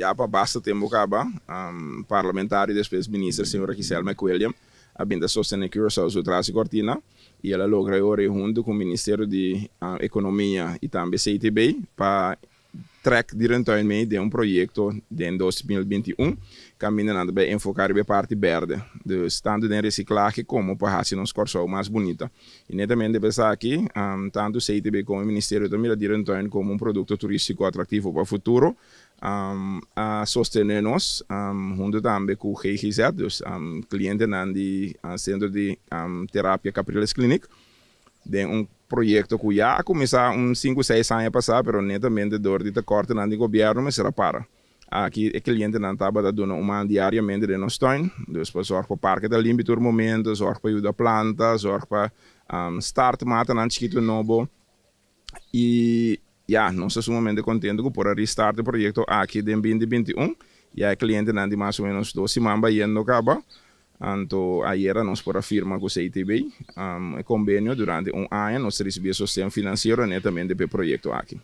já jääpä vastattiin mukavaa um, parlamentaari depois minister senhora Kiselma Coelho abinda sostiene Curaçao su trazi cortina e ela logra agora junto com o Ministério de uh, Economia e também CITB para track diretamente de um projeto de 2021 caminhando para enfocar a parte verde, do tanto de reciclagem como para fazer uma corção mais bonita. E netamente pensar aqui, um, tanto o CITB como o Ministério da Mira Direntoin como um produto turístico atrativo para o futuro, um, a sostener-nos, um, ehm, junto também com o GIZ, um, cliente do Centro de um, Terapia Capriles Clinic, de um projeto que já começou uns 5, 6 anos passar, mas netamente dor de corte no governo, mas será para. Aqui o é cliente não estava dando uma diariamente de nós tem, depois orpa parque da limpe por momentos, orpa ajuda plantas, orpa um, start mata não chiquito novo e já, yeah, nós estamos sumamente contentes com poder restart o projeto aqui de 2021 e a é cliente não de mais ou menos 12 semanas indo acabar Anto ayer nós por firma com ehm, o CITB um convênio durante um ano nós recebemos sustento financeiro netamente do projeto aqui.